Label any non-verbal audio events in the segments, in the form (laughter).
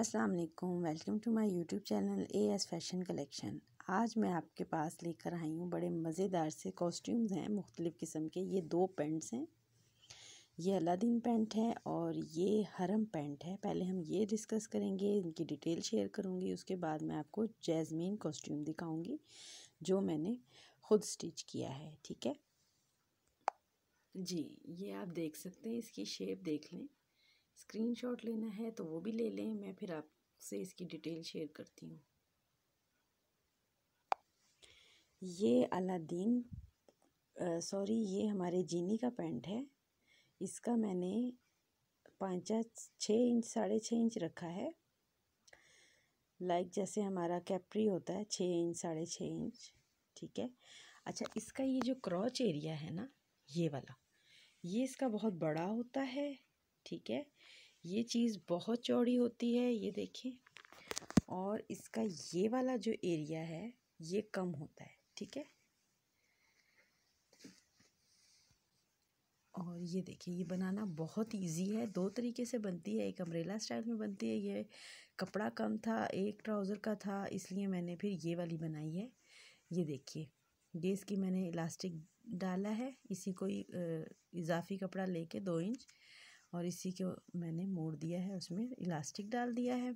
अस्सलाम वालेकुम welcome to my YouTube channel A S fashion collection आज मैं आपके पास लेकर आई हूँ बड़े मज़ेदार से कॉस्ट्यूम्स हैं मुख्तलिफ़ किस्म के ये दो पेंट्स हैं ये अलादीन पेंट है और ये हरम पेंट है पहले हम ये डिस्कस करेंगे इनकी डिटेल शेयर करूँगी उसके बाद मैं आपको जैजमीन कॉस्ट्यूम दिखाऊँगी जो मैंने ख़ुद स्टिच किया है ठीक है जी ये आप देख सकते हैं इसकी शेप देख लें स्क्रीनशॉट लेना है तो वो भी ले लें मैं फिर आपसे इसकी डिटेल शेयर करती हूँ ये अलादीन सॉरी ये हमारे जीनी का पैंट है इसका मैंने पाँचा छः इंच साढ़े छः इंच रखा है लाइक जैसे हमारा कैप्री होता है छः इंच साढ़े छः इंच ठीक है अच्छा इसका ये जो क्रॉच एरिया है ना ये वाला ये इसका बहुत बड़ा होता है ठीक है ये चीज़ बहुत चौड़ी होती है ये देखें और इसका ये वाला जो एरिया है ये कम होता है ठीक है और ये देखिए ये बनाना बहुत इजी है दो तरीके से बनती है एक अम्ब्रेला स्टाइल में बनती है ये कपड़ा कम था एक ट्राउज़र का था इसलिए मैंने फिर ये वाली बनाई है ये देखिए ये इसकी मैंने इलास्टिक डाला है इसी कोई इजाफी कपड़ा लेके दो इंच और इसी को मैंने मोड़ दिया है उसमें इलास्टिक डाल दिया है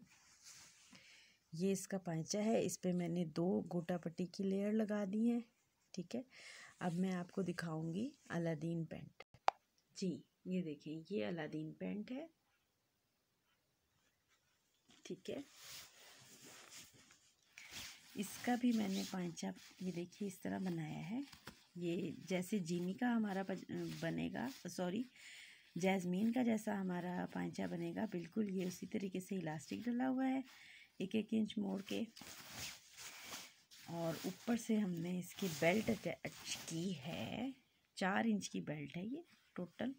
ये इसका पैंचा है इस पर मैंने दो गोटा पट्टी की लेयर लगा दी है ठीक है अब मैं आपको दिखाऊंगी अलादीन पेंट जी ये देखें ये अलादीन पेंट है ठीक है इसका भी मैंने पैंचा ये देखिए इस तरह बनाया है ये जैसे जीनी का हमारा बनेगा सॉरी जैस्मीन का जैसा हमारा पांचा बनेगा बिल्कुल ये उसी तरीके से इलास्टिक डला हुआ है एक एक इंच मोड़ के और ऊपर से हमने इसकी बेल्ट अटैच की है चार इंच की बेल्ट है ये टोटल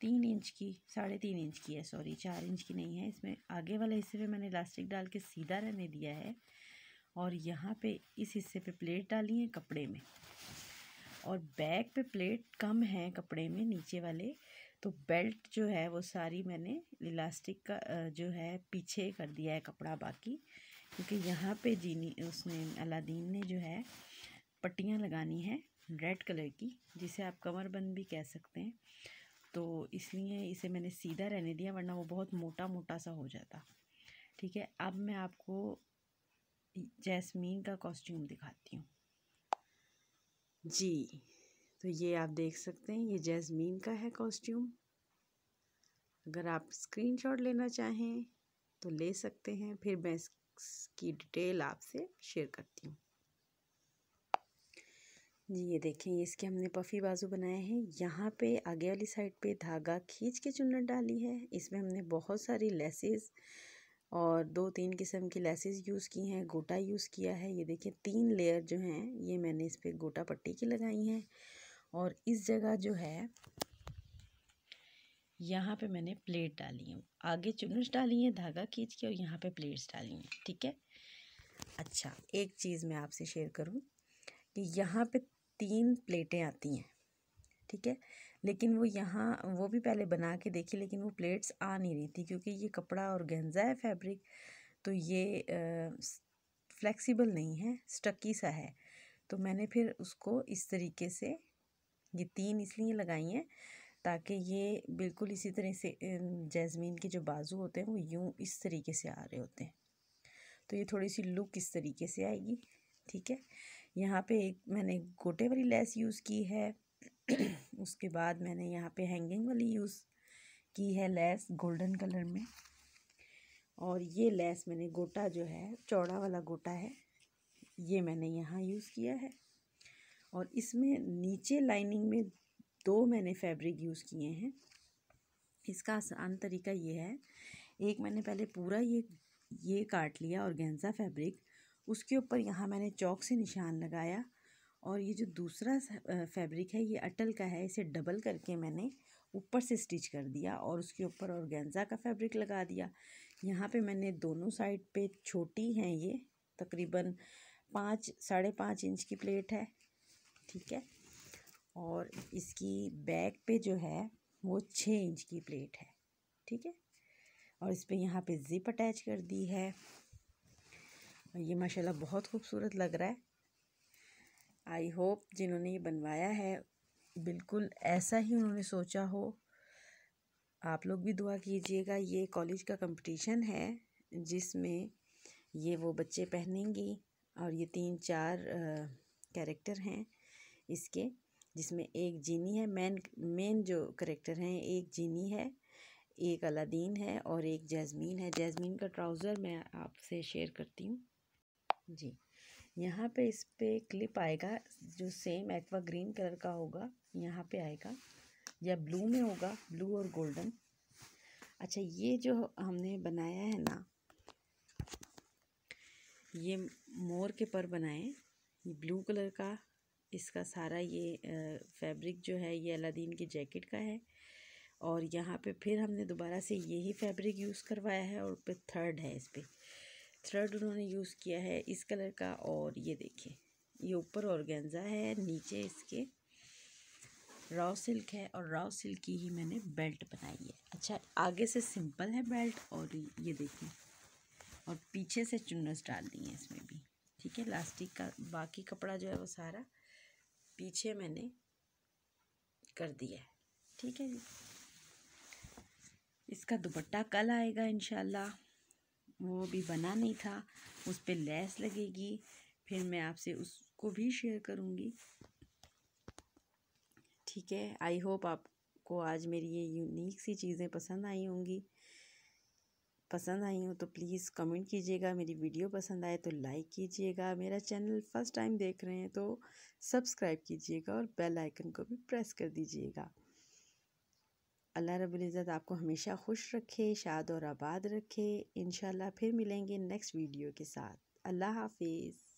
तीन इंच की साढ़े तीन इंच की है सॉरी चार इंच की नहीं है इसमें आगे वाले हिस्से पे मैंने इलास्टिक डाल के सीधा रहने दिया है और यहाँ पे इस हिस्से पे प्लेट डाली है कपड़े में और बैक पे प्लेट कम है कपड़े में नीचे वाले तो बेल्ट जो है वो सारी मैंने इलास्टिक का जो है पीछे कर दिया है कपड़ा बाकी क्योंकि यहाँ पे जीनी उसने अलादीन ने जो है पट्टियाँ लगानी है रेड कलर की जिसे आप कमरबंद भी कह सकते हैं तो इसलिए इसे मैंने सीधा रहने दिया वरना वो बहुत मोटा मोटा सा हो जाता ठीक है अब मैं आपको जैस्मीन का कॉस्ट्यूम दिखाती हूँ जी तो ये आप देख सकते हैं ये जैस्मीन का है कॉस्ट्यूम अगर आप स्क्रीनशॉट लेना चाहें तो ले सकते हैं फिर मैं इसकी डिटेल आपसे शेयर करती हूँ जी ये देखें इसके हमने पफ़ी बाजू बनाए हैं यहाँ पे आगे वाली साइड पे धागा खींच के चुन्नट डाली है इसमें हमने बहुत सारी लेसेस और दो तीन किस्म की लेसेस यूज़ की हैं गोटा यूज़ किया है ये देखिए तीन लेयर जो हैं ये मैंने इस पर गोटा पट्टी की लगाई हैं और इस जगह जो है यहाँ पे मैंने प्लेट डाली है आगे चुनच डाली है धागा खींच के और यहाँ पे प्लेट्स डाली हैं ठीक है अच्छा एक चीज़ मैं आपसे शेयर करूँ कि यहाँ पे तीन प्लेटें आती हैं ठीक है लेकिन वो यहाँ वो भी पहले बना के देखी लेकिन वो प्लेट्स आ नहीं रही थी क्योंकि ये कपड़ा और गेंजा है फैब्रिक तो ये फ्लेक्सिबल नहीं है स्टक्की सा है तो मैंने फिर उसको इस तरीके से ये तीन इसलिए लगाई हैं ताकि ये बिल्कुल इसी तरह से जैस्मीन के जो बाजू होते हैं वो यूँ इस तरीके से आ रहे होते हैं तो ये थोड़ी सी लुक इस तरीके से आएगी ठीक है यहाँ पे एक मैंने गोटे वाली लेस यूज़ की है (clears throat) उसके बाद मैंने यहाँ पे हैंगिंग वाली यूज़ की है लेस गोल्डन कलर में और ये लेस मैंने गोटा जो है चौड़ा वाला गोटा है ये मैंने यहाँ यूज़ किया है और इसमें नीचे लाइनिंग में दो मैंने फैब्रिक यूज़ किए हैं इसका आसान तरीका ये है एक मैंने पहले पूरा ये ये काट लिया और गेंजा फैब्रिक उसके ऊपर यहाँ मैंने चौक से निशान लगाया और ये जो दूसरा फैब्रिक है ये अटल का है इसे डबल करके मैंने ऊपर से स्टिच कर दिया और उसके ऊपर ऑर्गेन्जा का फैब्रिक लगा दिया यहाँ पे मैंने दोनों साइड पे छोटी हैं ये तकरीबन पाँच साढ़े पाँच इंच की प्लेट है ठीक है और इसकी बैक पे जो है वो छः इंच की प्लेट है ठीक है और इस पर यहाँ पर ज़िप अटैच कर दी है ये माशाल्लाह बहुत खूबसूरत लग रहा है आई होप जिन्होंने ये बनवाया है बिल्कुल ऐसा ही उन्होंने सोचा हो आप लोग भी दुआ कीजिएगा ये कॉलेज का कंपटीशन है जिसमें ये वो बच्चे पहनेंगी और ये तीन चार कैरेक्टर हैं इसके जिसमें एक जीनी है मेन मेन जो करेक्टर हैं एक जीनी है एक अलादीन है और एक जैस्मीन है जैस्मीन का ट्राउज़र मैं आपसे शेयर करती हूँ जी यहाँ पे इस पर क्लिप आएगा जो सेम एक्वा ग्रीन कलर का होगा यहाँ पे आएगा या ब्लू में होगा ब्लू और गोल्डन अच्छा ये जो हमने बनाया है ना ये मोर के पर बनाए ब्लू कलर का इसका सारा ये फैब्रिक जो है ये अलादीन की जैकेट का है और यहाँ पे फिर हमने दोबारा से यही फैब्रिक यूज़ करवाया है और पे थर्ड है इस पर थ्रेड उन्होंने यूज़ किया है इस कलर का और ये देखिए ये ऊपर गेंजा है नीचे इसके राव सिल्क है और राव सिल्क की ही मैंने बेल्ट बनाई है अच्छा आगे से सिंपल है बेल्ट और ये देखिए और पीछे से चुनस डाल दी है इसमें भी ठीक है लास्टिक का बाकी कपड़ा जो है वो सारा पीछे मैंने कर दिया है ठीक है जी इसका दुपट्टा कल आएगा इनशाला वो अभी बना नहीं था उस पर लैस लगेगी फिर मैं आपसे उसको भी शेयर करूँगी ठीक है आई होप आपको आज मेरी ये यूनिक सी चीज़ें पसंद आई होंगी पसंद आई हो तो प्लीज़ कमेंट कीजिएगा मेरी वीडियो पसंद आए तो लाइक कीजिएगा मेरा चैनल फर्स्ट टाइम देख रहे हैं तो सब्सक्राइब कीजिएगा और बेल आइकन को भी प्रेस कर दीजिएगा अल्लाह रबुल्ज़त आपको हमेशा खुश रखे शाद और आबाद रखे इन फिर मिलेंगे नेक्स्ट वीडियो के साथ अल्लाह हाफिज़